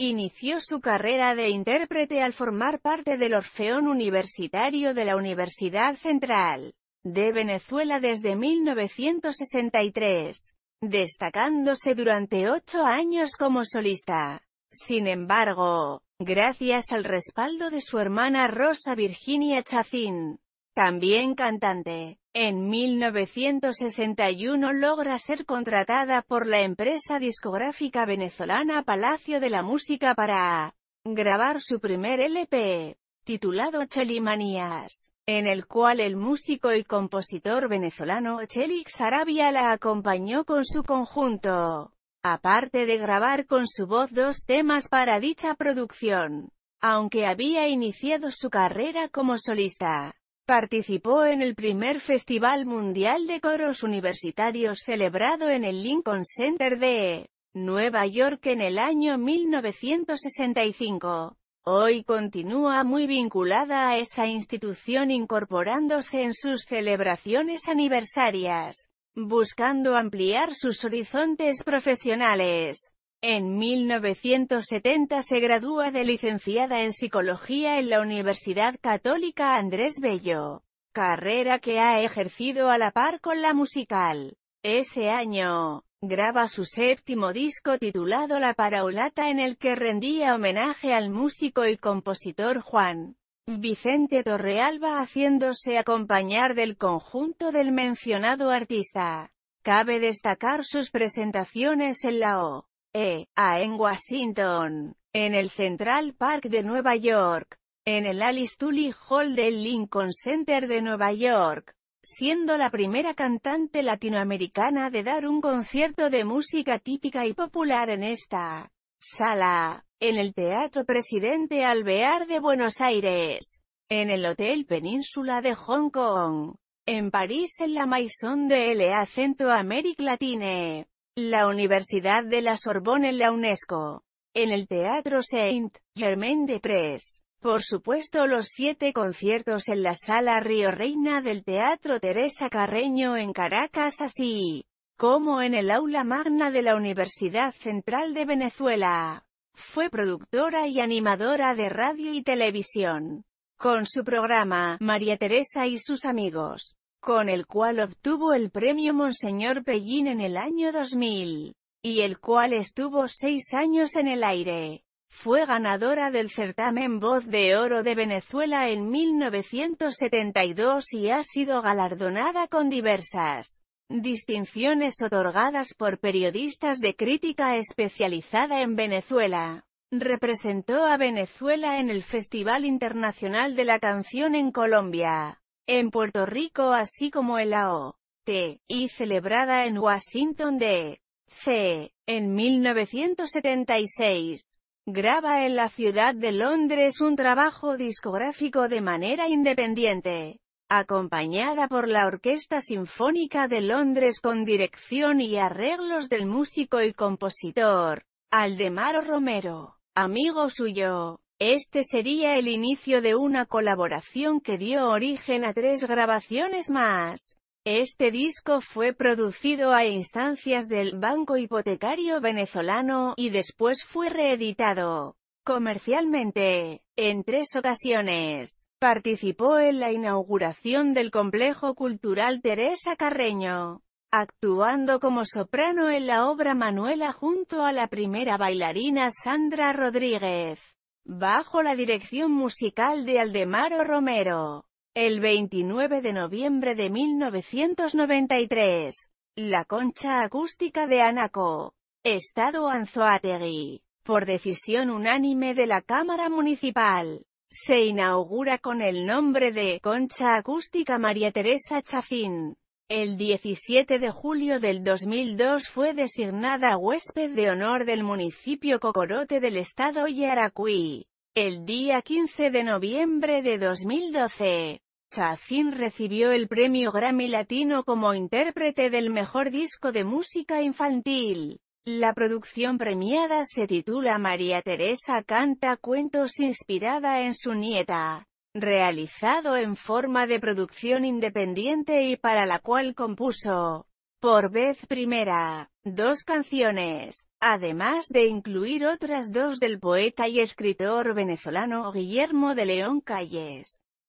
Inició su carrera de intérprete al formar parte del Orfeón Universitario de la Universidad Central de Venezuela desde 1963, destacándose durante ocho años como solista. Sin embargo, gracias al respaldo de su hermana Rosa Virginia Chacín, también cantante. En 1961 logra ser contratada por la empresa discográfica venezolana Palacio de la Música para grabar su primer LP, titulado Chelimanías, en el cual el músico y compositor venezolano Chelix Arabia la acompañó con su conjunto, aparte de grabar con su voz dos temas para dicha producción, aunque había iniciado su carrera como solista. Participó en el primer Festival Mundial de Coros Universitarios celebrado en el Lincoln Center de Nueva York en el año 1965. Hoy continúa muy vinculada a esa institución incorporándose en sus celebraciones aniversarias, buscando ampliar sus horizontes profesionales. En 1970 se gradúa de licenciada en Psicología en la Universidad Católica Andrés Bello, carrera que ha ejercido a la par con la musical. Ese año, graba su séptimo disco titulado La Paraulata en el que rendía homenaje al músico y compositor Juan Vicente Torrealba haciéndose acompañar del conjunto del mencionado artista. Cabe destacar sus presentaciones en la O. E, A. en Washington, en el Central Park de Nueva York, en el Alice Tully Hall del Lincoln Center de Nueva York, siendo la primera cantante latinoamericana de dar un concierto de música típica y popular en esta sala, en el Teatro Presidente Alvear de Buenos Aires, en el Hotel Península de Hong Kong, en París en la Maison de LA Centro América Latine la Universidad de la Sorbonne en la UNESCO, en el Teatro Saint-Germain-de-Prés. Por supuesto los siete conciertos en la Sala Río Reina del Teatro Teresa Carreño en Caracas así como en el Aula Magna de la Universidad Central de Venezuela. Fue productora y animadora de radio y televisión. Con su programa, María Teresa y sus amigos con el cual obtuvo el premio Monseñor Pellín en el año 2000, y el cual estuvo seis años en el aire. Fue ganadora del certamen Voz de Oro de Venezuela en 1972 y ha sido galardonada con diversas distinciones otorgadas por periodistas de crítica especializada en Venezuela. Representó a Venezuela en el Festival Internacional de la Canción en Colombia en Puerto Rico así como el la O.T. y celebrada en Washington D.C. en 1976. Graba en la ciudad de Londres un trabajo discográfico de manera independiente, acompañada por la Orquesta Sinfónica de Londres con dirección y arreglos del músico y compositor, Aldemaro Romero, amigo suyo. Este sería el inicio de una colaboración que dio origen a tres grabaciones más. Este disco fue producido a instancias del Banco Hipotecario Venezolano, y después fue reeditado comercialmente. En tres ocasiones, participó en la inauguración del Complejo Cultural Teresa Carreño, actuando como soprano en la obra Manuela junto a la primera bailarina Sandra Rodríguez bajo la dirección musical de Aldemaro Romero. El 29 de noviembre de 1993, la concha acústica de Anaco, Estado Anzoátegui, por decisión unánime de la Cámara Municipal, se inaugura con el nombre de Concha Acústica María Teresa Chafín. El 17 de julio del 2002 fue designada huésped de honor del municipio Cocorote del estado Yaracuy. El día 15 de noviembre de 2012, Chacín recibió el premio Grammy Latino como intérprete del mejor disco de música infantil. La producción premiada se titula María Teresa canta cuentos inspirada en su nieta realizado en forma de producción independiente y para la cual compuso, por vez primera, dos canciones, además de incluir otras dos del poeta y escritor venezolano Guillermo de León Calles.